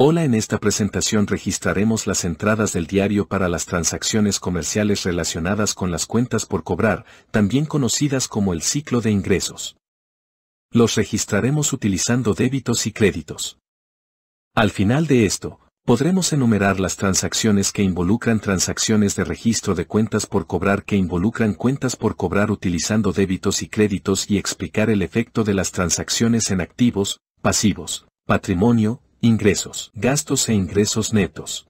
Hola en esta presentación registraremos las entradas del diario para las transacciones comerciales relacionadas con las cuentas por cobrar, también conocidas como el ciclo de ingresos. Los registraremos utilizando débitos y créditos. Al final de esto, podremos enumerar las transacciones que involucran transacciones de registro de cuentas por cobrar que involucran cuentas por cobrar utilizando débitos y créditos y explicar el efecto de las transacciones en activos, pasivos, patrimonio, ingresos, gastos e ingresos netos.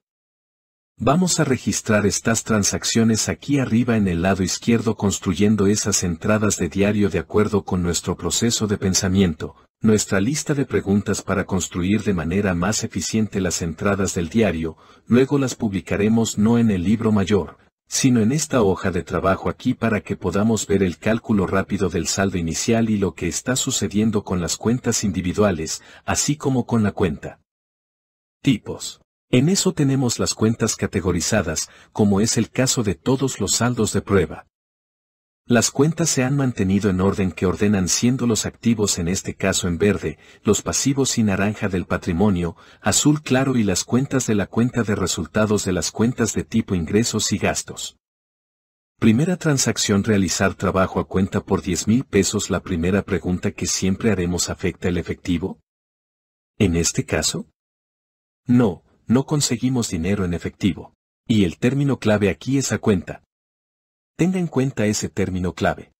Vamos a registrar estas transacciones aquí arriba en el lado izquierdo construyendo esas entradas de diario de acuerdo con nuestro proceso de pensamiento, nuestra lista de preguntas para construir de manera más eficiente las entradas del diario, luego las publicaremos no en el libro mayor, sino en esta hoja de trabajo aquí para que podamos ver el cálculo rápido del saldo inicial y lo que está sucediendo con las cuentas individuales, así como con la cuenta Tipos. En eso tenemos las cuentas categorizadas, como es el caso de todos los saldos de prueba. Las cuentas se han mantenido en orden que ordenan siendo los activos en este caso en verde, los pasivos y naranja del patrimonio, azul claro y las cuentas de la cuenta de resultados de las cuentas de tipo ingresos y gastos. Primera transacción realizar trabajo a cuenta por 10 mil pesos. La primera pregunta que siempre haremos afecta el efectivo. En este caso, no, no conseguimos dinero en efectivo. Y el término clave aquí es a cuenta. Tenga en cuenta ese término clave.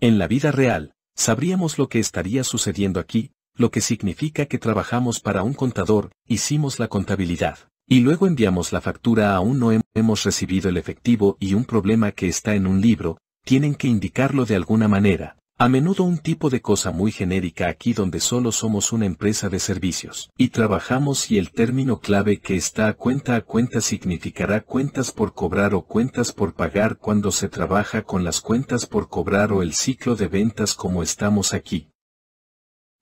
En la vida real, sabríamos lo que estaría sucediendo aquí, lo que significa que trabajamos para un contador, hicimos la contabilidad, y luego enviamos la factura aún no hemos recibido el efectivo y un problema que está en un libro, tienen que indicarlo de alguna manera, a menudo un tipo de cosa muy genérica aquí donde solo somos una empresa de servicios. Y trabajamos y el término clave que está a cuenta a cuenta significará cuentas por cobrar o cuentas por pagar cuando se trabaja con las cuentas por cobrar o el ciclo de ventas como estamos aquí.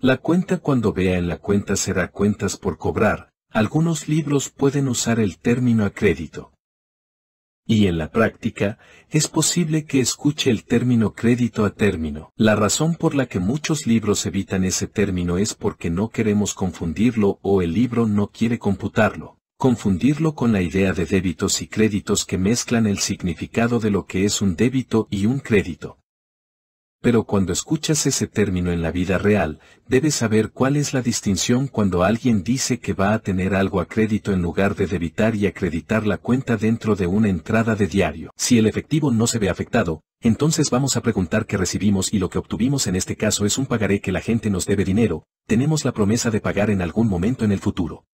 La cuenta cuando vea en la cuenta será cuentas por cobrar. Algunos libros pueden usar el término a crédito y en la práctica, es posible que escuche el término crédito a término. La razón por la que muchos libros evitan ese término es porque no queremos confundirlo o el libro no quiere computarlo. Confundirlo con la idea de débitos y créditos que mezclan el significado de lo que es un débito y un crédito. Pero cuando escuchas ese término en la vida real, debes saber cuál es la distinción cuando alguien dice que va a tener algo a crédito en lugar de debitar y acreditar la cuenta dentro de una entrada de diario. Si el efectivo no se ve afectado, entonces vamos a preguntar qué recibimos y lo que obtuvimos en este caso es un pagaré que la gente nos debe dinero, tenemos la promesa de pagar en algún momento en el futuro.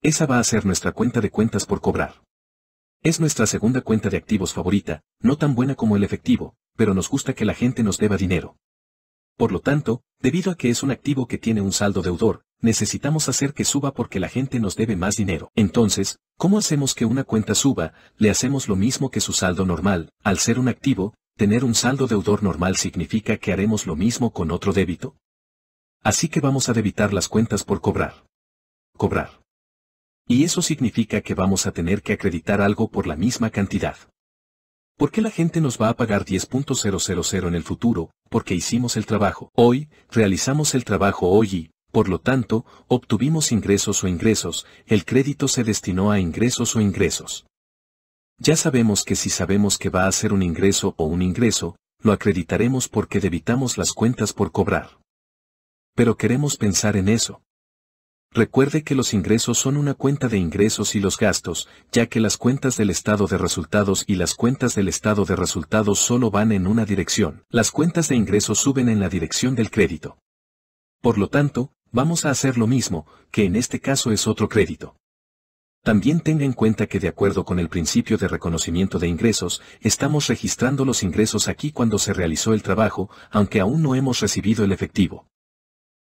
Esa va a ser nuestra cuenta de cuentas por cobrar. Es nuestra segunda cuenta de activos favorita, no tan buena como el efectivo, pero nos gusta que la gente nos deba dinero. Por lo tanto, debido a que es un activo que tiene un saldo deudor, necesitamos hacer que suba porque la gente nos debe más dinero. Entonces, ¿cómo hacemos que una cuenta suba? Le hacemos lo mismo que su saldo normal. Al ser un activo, tener un saldo deudor normal significa que haremos lo mismo con otro débito. Así que vamos a debitar las cuentas por cobrar. Cobrar. Y eso significa que vamos a tener que acreditar algo por la misma cantidad. ¿Por qué la gente nos va a pagar 10.000 en el futuro? Porque hicimos el trabajo. Hoy, realizamos el trabajo hoy y, por lo tanto, obtuvimos ingresos o ingresos, el crédito se destinó a ingresos o ingresos. Ya sabemos que si sabemos que va a ser un ingreso o un ingreso, lo acreditaremos porque debitamos las cuentas por cobrar. Pero queremos pensar en eso. Recuerde que los ingresos son una cuenta de ingresos y los gastos, ya que las cuentas del estado de resultados y las cuentas del estado de resultados solo van en una dirección. Las cuentas de ingresos suben en la dirección del crédito. Por lo tanto, vamos a hacer lo mismo, que en este caso es otro crédito. También tenga en cuenta que de acuerdo con el principio de reconocimiento de ingresos, estamos registrando los ingresos aquí cuando se realizó el trabajo, aunque aún no hemos recibido el efectivo.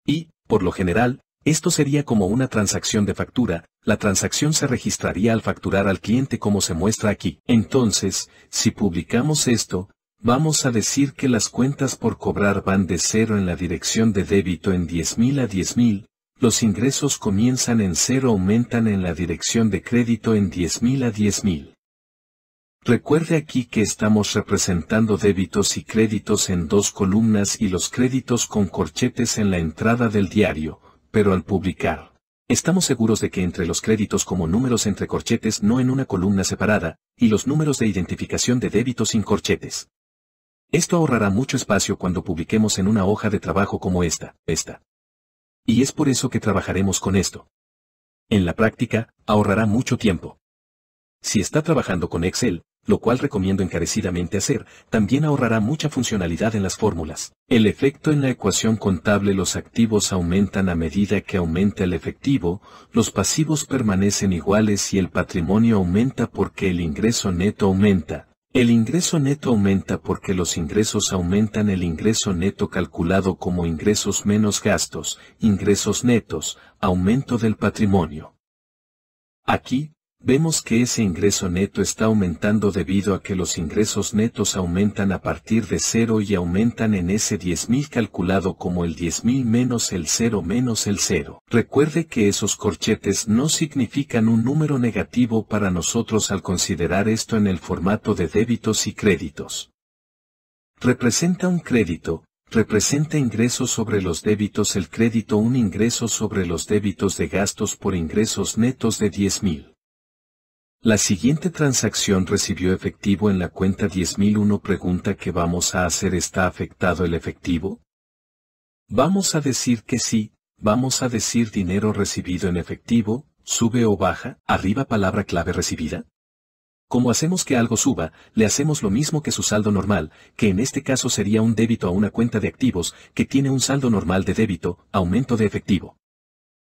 Y, por lo general, esto sería como una transacción de factura, la transacción se registraría al facturar al cliente como se muestra aquí. Entonces, si publicamos esto, vamos a decir que las cuentas por cobrar van de cero en la dirección de débito en 10.000 a 10.000, los ingresos comienzan en cero aumentan en la dirección de crédito en 10.000 a 10.000. Recuerde aquí que estamos representando débitos y créditos en dos columnas y los créditos con corchetes en la entrada del diario, pero al publicar, estamos seguros de que entre los créditos como números entre corchetes no en una columna separada, y los números de identificación de débitos sin corchetes. Esto ahorrará mucho espacio cuando publiquemos en una hoja de trabajo como esta, esta. Y es por eso que trabajaremos con esto. En la práctica, ahorrará mucho tiempo. Si está trabajando con Excel, lo cual recomiendo encarecidamente hacer, también ahorrará mucha funcionalidad en las fórmulas. El efecto en la ecuación contable los activos aumentan a medida que aumenta el efectivo, los pasivos permanecen iguales y el patrimonio aumenta porque el ingreso neto aumenta. El ingreso neto aumenta porque los ingresos aumentan el ingreso neto calculado como ingresos menos gastos, ingresos netos, aumento del patrimonio. Aquí, vemos que ese ingreso neto está aumentando debido a que los ingresos netos aumentan a partir de 0 y aumentan en ese 10.000 calculado como el 10.000 menos el 0 menos el 0. Recuerde que esos corchetes no significan un número negativo para nosotros al considerar esto en el formato de débitos y créditos. Representa un crédito, representa ingresos sobre los débitos el crédito un ingreso sobre los débitos de gastos por ingresos netos de 10.000. La siguiente transacción recibió efectivo en la cuenta 10.001 pregunta que vamos a hacer ¿está afectado el efectivo? Vamos a decir que sí, vamos a decir dinero recibido en efectivo, sube o baja, arriba palabra clave recibida. Como hacemos que algo suba, le hacemos lo mismo que su saldo normal, que en este caso sería un débito a una cuenta de activos, que tiene un saldo normal de débito, aumento de efectivo.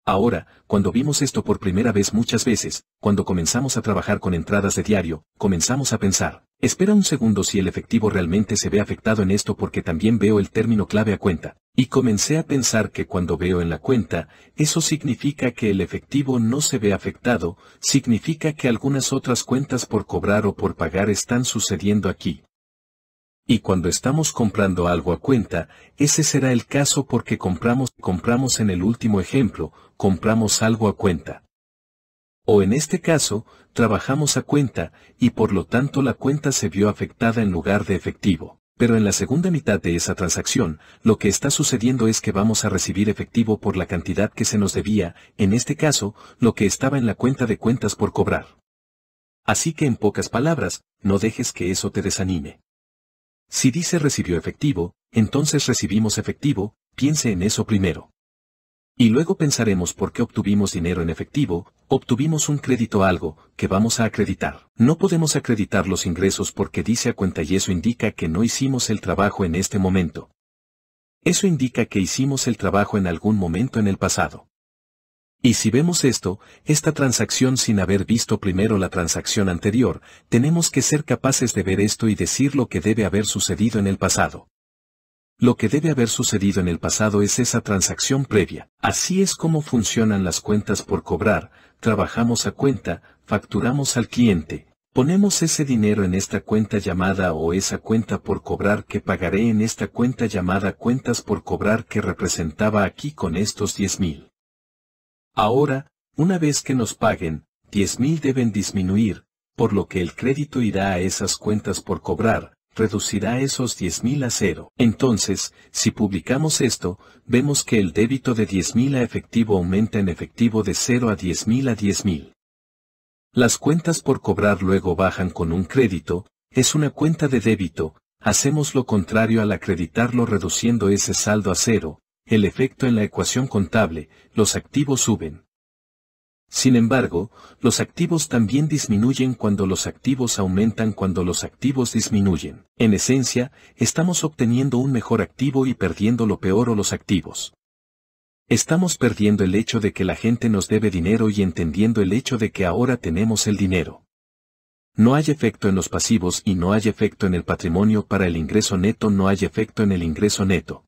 Ahora, cuando vimos esto por primera vez muchas veces, cuando comenzamos a trabajar con entradas de diario, comenzamos a pensar, espera un segundo si el efectivo realmente se ve afectado en esto porque también veo el término clave a cuenta, y comencé a pensar que cuando veo en la cuenta, eso significa que el efectivo no se ve afectado, significa que algunas otras cuentas por cobrar o por pagar están sucediendo aquí, y cuando estamos comprando algo a cuenta, ese será el caso porque compramos, compramos en el último ejemplo, compramos algo a cuenta. O en este caso, trabajamos a cuenta, y por lo tanto la cuenta se vio afectada en lugar de efectivo. Pero en la segunda mitad de esa transacción, lo que está sucediendo es que vamos a recibir efectivo por la cantidad que se nos debía, en este caso, lo que estaba en la cuenta de cuentas por cobrar. Así que en pocas palabras, no dejes que eso te desanime. Si dice recibió efectivo, entonces recibimos efectivo, piense en eso primero. Y luego pensaremos por qué obtuvimos dinero en efectivo, obtuvimos un crédito algo, que vamos a acreditar. No podemos acreditar los ingresos porque dice a cuenta y eso indica que no hicimos el trabajo en este momento. Eso indica que hicimos el trabajo en algún momento en el pasado. Y si vemos esto, esta transacción sin haber visto primero la transacción anterior, tenemos que ser capaces de ver esto y decir lo que debe haber sucedido en el pasado. Lo que debe haber sucedido en el pasado es esa transacción previa. Así es como funcionan las cuentas por cobrar, trabajamos a cuenta, facturamos al cliente, ponemos ese dinero en esta cuenta llamada o esa cuenta por cobrar que pagaré en esta cuenta llamada cuentas por cobrar que representaba aquí con estos 10.000. Ahora, una vez que nos paguen, 10.000 deben disminuir, por lo que el crédito irá a esas cuentas por cobrar, reducirá esos 10.000 a cero. Entonces, si publicamos esto, vemos que el débito de 10.000 a efectivo aumenta en efectivo de 0 a 10.000 a 10.000. Las cuentas por cobrar luego bajan con un crédito, es una cuenta de débito, hacemos lo contrario al acreditarlo reduciendo ese saldo a cero, el efecto en la ecuación contable, los activos suben. Sin embargo, los activos también disminuyen cuando los activos aumentan cuando los activos disminuyen. En esencia, estamos obteniendo un mejor activo y perdiendo lo peor o los activos. Estamos perdiendo el hecho de que la gente nos debe dinero y entendiendo el hecho de que ahora tenemos el dinero. No hay efecto en los pasivos y no hay efecto en el patrimonio para el ingreso neto, no hay efecto en el ingreso neto.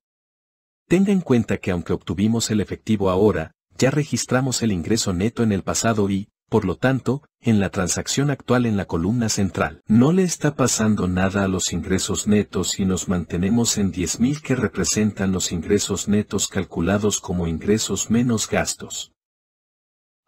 Tenga en cuenta que aunque obtuvimos el efectivo ahora, ya registramos el ingreso neto en el pasado y, por lo tanto, en la transacción actual en la columna central. No le está pasando nada a los ingresos netos y nos mantenemos en 10.000 que representan los ingresos netos calculados como ingresos menos gastos.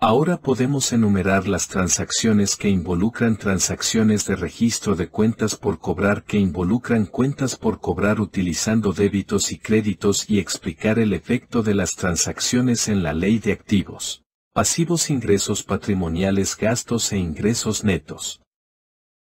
Ahora podemos enumerar las transacciones que involucran transacciones de registro de cuentas por cobrar que involucran cuentas por cobrar utilizando débitos y créditos y explicar el efecto de las transacciones en la ley de activos, pasivos ingresos patrimoniales gastos e ingresos netos.